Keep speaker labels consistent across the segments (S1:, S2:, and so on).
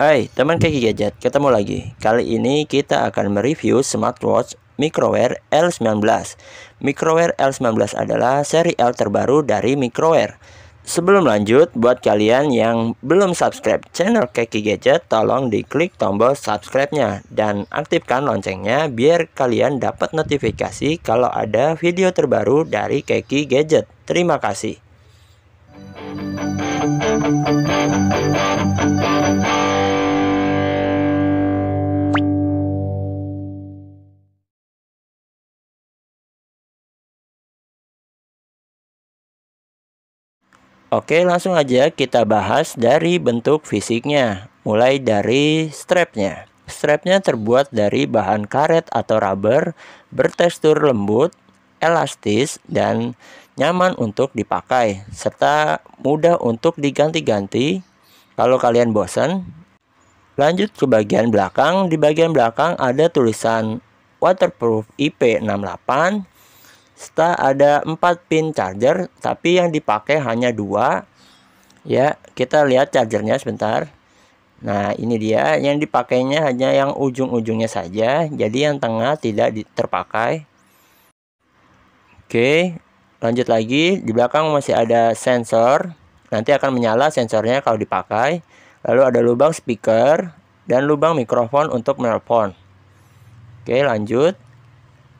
S1: Hai teman kaki gadget, ketemu lagi. Kali ini kita akan mereview smartwatch Microware L19. Microware L19 adalah seri L terbaru dari Microware. Sebelum lanjut, buat kalian yang belum subscribe channel Kiki Gadget, tolong diklik tombol subscribe-nya dan aktifkan loncengnya biar kalian dapat notifikasi kalau ada video terbaru dari Kiki Gadget. Terima kasih. Oke, langsung aja kita bahas dari bentuk fisiknya. Mulai dari strapnya. Strapnya terbuat dari bahan karet atau rubber, bertekstur lembut, elastis, dan nyaman untuk dipakai, serta mudah untuk diganti-ganti kalau kalian bosan. Lanjut ke bagian belakang. Di bagian belakang ada tulisan waterproof IP68 Sta ada 4 pin charger, tapi yang dipakai hanya dua. Ya, kita lihat chargernya sebentar. Nah, ini dia yang dipakainya hanya yang ujung-ujungnya saja, jadi yang tengah tidak terpakai. Oke, lanjut lagi. Di belakang masih ada sensor. Nanti akan menyala sensornya kalau dipakai. Lalu ada lubang speaker dan lubang mikrofon untuk menelpon. Oke, lanjut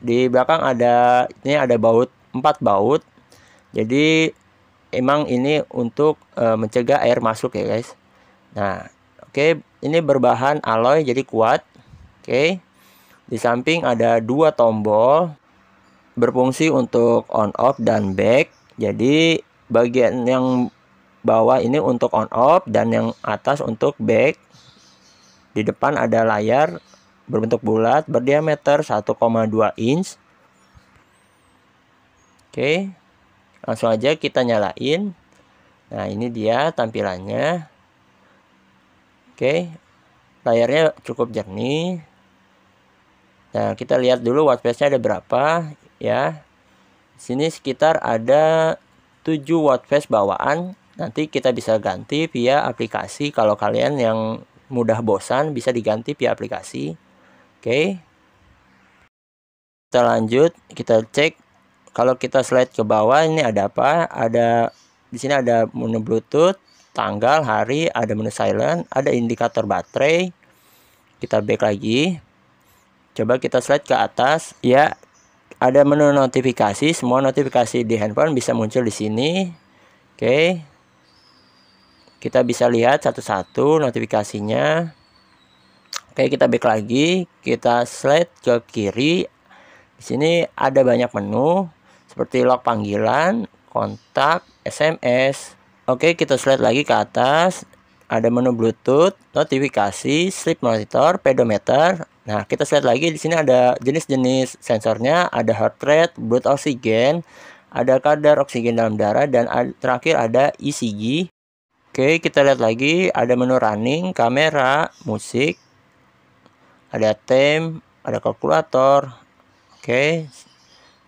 S1: di belakang ada ini ada baut empat baut jadi emang ini untuk e, mencegah air masuk ya guys nah oke okay, ini berbahan alloy jadi kuat oke okay. di samping ada dua tombol berfungsi untuk on off dan back jadi bagian yang bawah ini untuk on off dan yang atas untuk back di depan ada layar berbentuk bulat berdiameter 1,2 inch. Oke, langsung aja kita nyalain. Nah, ini dia tampilannya. Oke, layarnya cukup jernih. Nah, kita lihat dulu wattpace ada berapa ya. sini sekitar ada 7 wattpace bawaan. Nanti kita bisa ganti via aplikasi kalau kalian yang mudah bosan bisa diganti via aplikasi. Oke. Kita lanjut, kita cek kalau kita slide ke bawah ini ada apa? Ada di sini ada menu Bluetooth, tanggal, hari, ada menu silent, ada indikator baterai. Kita back lagi. Coba kita slide ke atas. Ya, ada menu notifikasi. Semua notifikasi di handphone bisa muncul di sini. Oke. Kita bisa lihat satu-satu notifikasinya. Oke, kita back lagi, kita slide ke kiri. Di sini ada banyak menu seperti log panggilan, kontak, SMS. Oke, kita slide lagi ke atas. Ada menu Bluetooth, notifikasi, sleep monitor, pedometer. Nah, kita slide lagi di sini ada jenis-jenis sensornya, ada heart rate, blood oxygen, ada kadar oksigen dalam darah dan terakhir ada ECG. Oke, kita lihat lagi ada menu running, kamera, musik, ada tem, ada kalkulator. Oke.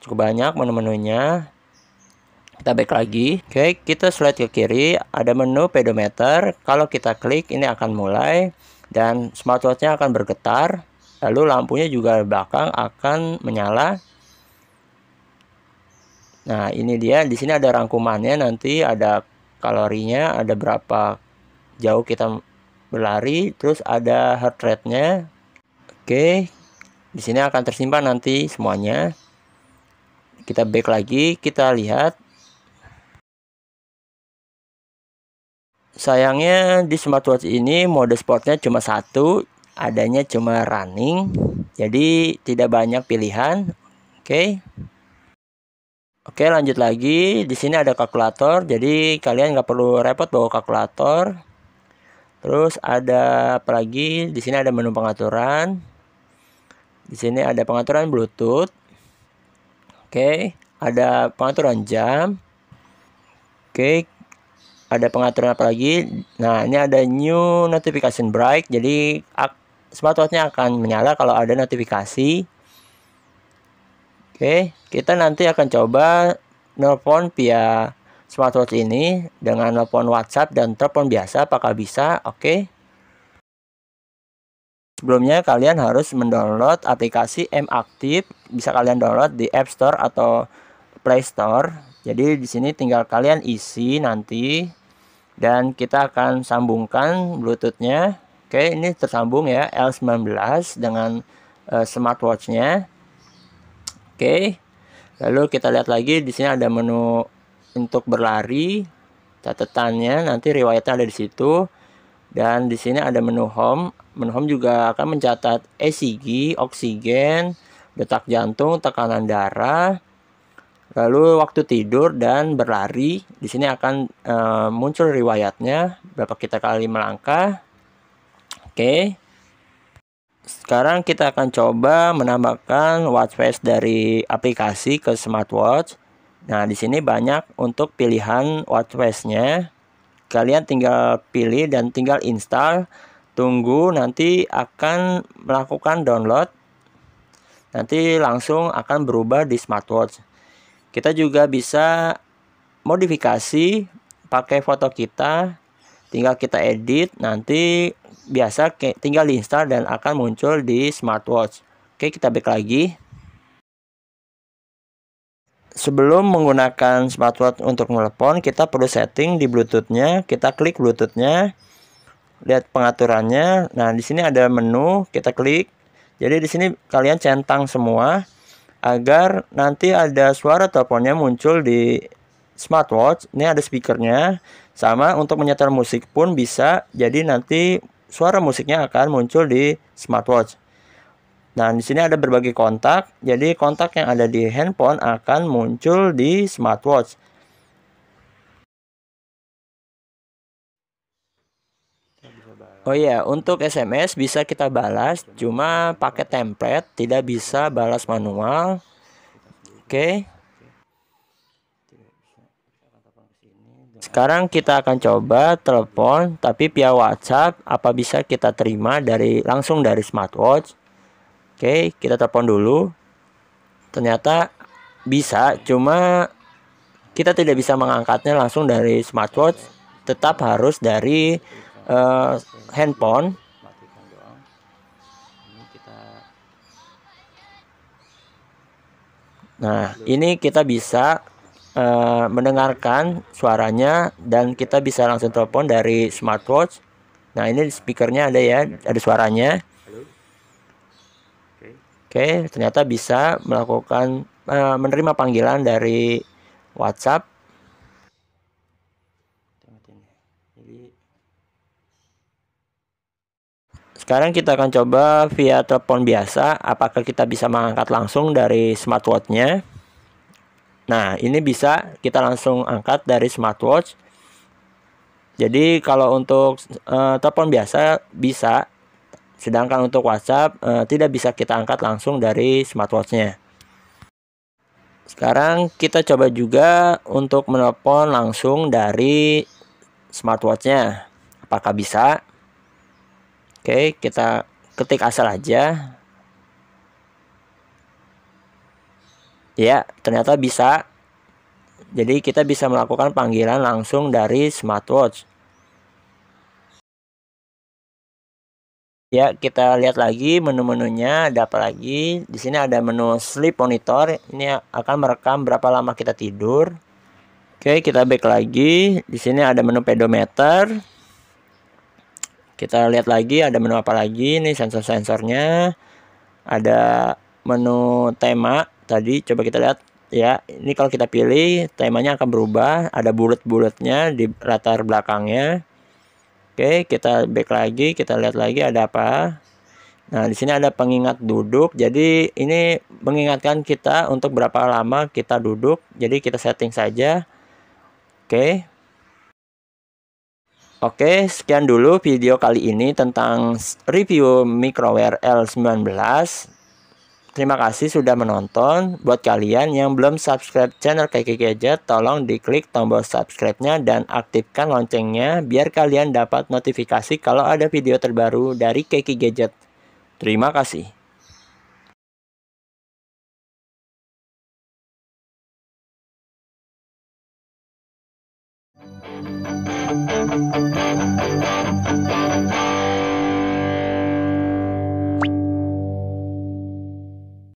S1: Cukup banyak menu-menunya. Kita back lagi. Oke, kita slide ke kiri, ada menu pedometer. Kalau kita klik ini akan mulai dan smartwatch-nya akan bergetar. Lalu lampunya juga belakang akan menyala. Nah, ini dia. Di sini ada rangkumannya nanti ada kalorinya, ada berapa jauh kita berlari, terus ada heart rate-nya, Oke, di sini akan tersimpan nanti semuanya. Kita back lagi, kita lihat. Sayangnya di smartwatch ini mode sportnya cuma satu, adanya cuma running, jadi tidak banyak pilihan. Oke. Oke, lanjut lagi. Di sini ada kalkulator, jadi kalian nggak perlu repot bawa kalkulator. Terus ada apa lagi? Di sini ada menu pengaturan. Di sini ada pengaturan Bluetooth. Oke, ada pengaturan jam. Oke, ada pengaturan apa lagi? Nah, ini ada new notification bright, Jadi smartwatch smartphone-nya akan menyala kalau ada notifikasi. Oke, kita nanti akan coba nelpon via smartwatch ini dengan nelpon WhatsApp dan telepon biasa apakah bisa? Oke. Sebelumnya kalian harus mendownload aplikasi M Active, bisa kalian download di App Store atau Play Store. Jadi di sini tinggal kalian isi nanti dan kita akan sambungkan Bluetoothnya. Oke, ini tersambung ya L19 dengan uh, eh, smartwatch Oke. Lalu kita lihat lagi di sini ada menu untuk berlari, catatannya nanti riwayatnya ada di situ dan di sini ada menu home. Menu home juga akan mencatat ECG, oksigen, detak jantung, tekanan darah, lalu waktu tidur dan berlari. Di sini akan e, muncul riwayatnya berapa kita kali melangkah. Oke. Sekarang kita akan coba menambahkan watch face dari aplikasi ke smartwatch. Nah, di sini banyak untuk pilihan watch face nya kalian tinggal pilih dan tinggal install tunggu nanti akan melakukan download nanti langsung akan berubah di smartwatch kita juga bisa modifikasi pakai foto kita tinggal kita edit nanti biasa tinggal diinstal dan akan muncul di smartwatch oke kita back lagi sebelum menggunakan smartwatch untuk telepon, kita perlu setting di Bluetoothnya. Kita klik Bluetoothnya, lihat pengaturannya. Nah, di sini ada menu, kita klik. Jadi di sini kalian centang semua agar nanti ada suara teleponnya muncul di smartwatch. Ini ada speakernya. Sama untuk menyetel musik pun bisa. Jadi nanti suara musiknya akan muncul di smartwatch. Nah, di sini ada berbagai kontak. Jadi, kontak yang ada di handphone akan muncul di smartwatch. Oh iya, untuk SMS bisa kita balas, cuma pakai template, tidak bisa balas manual. Oke. Sekarang kita akan coba telepon, tapi via WhatsApp, apa bisa kita terima dari langsung dari smartwatch? Oke, kita telepon dulu. Ternyata bisa, cuma kita tidak bisa mengangkatnya langsung dari smartwatch, tetap harus dari uh, handphone. Nah, ini kita bisa uh, mendengarkan suaranya dan kita bisa langsung telepon dari smartwatch. Nah, ini speakernya ada ya, ada suaranya. Oke, ternyata bisa melakukan uh, menerima panggilan dari WhatsApp. Sekarang kita akan coba via telepon biasa, apakah kita bisa mengangkat langsung dari smartwatch-nya. Nah, ini bisa kita langsung angkat dari smartwatch. Jadi kalau untuk uh, telepon biasa bisa, Sedangkan untuk WhatsApp e, tidak bisa kita angkat langsung dari smartwatchnya. Sekarang kita coba juga untuk menelpon langsung dari smartwatchnya. Apakah bisa? Oke, kita ketik asal aja. Ya, ternyata bisa. Jadi kita bisa melakukan panggilan langsung dari smartwatch. Ya, kita lihat lagi menu-menunya ada apa lagi. Di sini ada menu sleep monitor. Ini akan merekam berapa lama kita tidur. Oke, kita back lagi. Di sini ada menu pedometer. Kita lihat lagi ada menu apa lagi. Ini sensor-sensornya. Ada menu tema tadi. Coba kita lihat ya. Ini kalau kita pilih temanya akan berubah. Ada bulat-bulatnya di latar belakangnya Oke, kita back lagi, kita lihat lagi ada apa. Nah, di sini ada pengingat duduk. Jadi ini mengingatkan kita untuk berapa lama kita duduk. Jadi kita setting saja. Oke. Oke, sekian dulu video kali ini tentang review microware L19. Terima kasih sudah menonton. Buat kalian yang belum subscribe channel Kiki Gadget, tolong diklik tombol subscribe-nya dan aktifkan loncengnya biar kalian dapat notifikasi kalau ada video terbaru dari Kiki Gadget. Terima kasih. Thank you.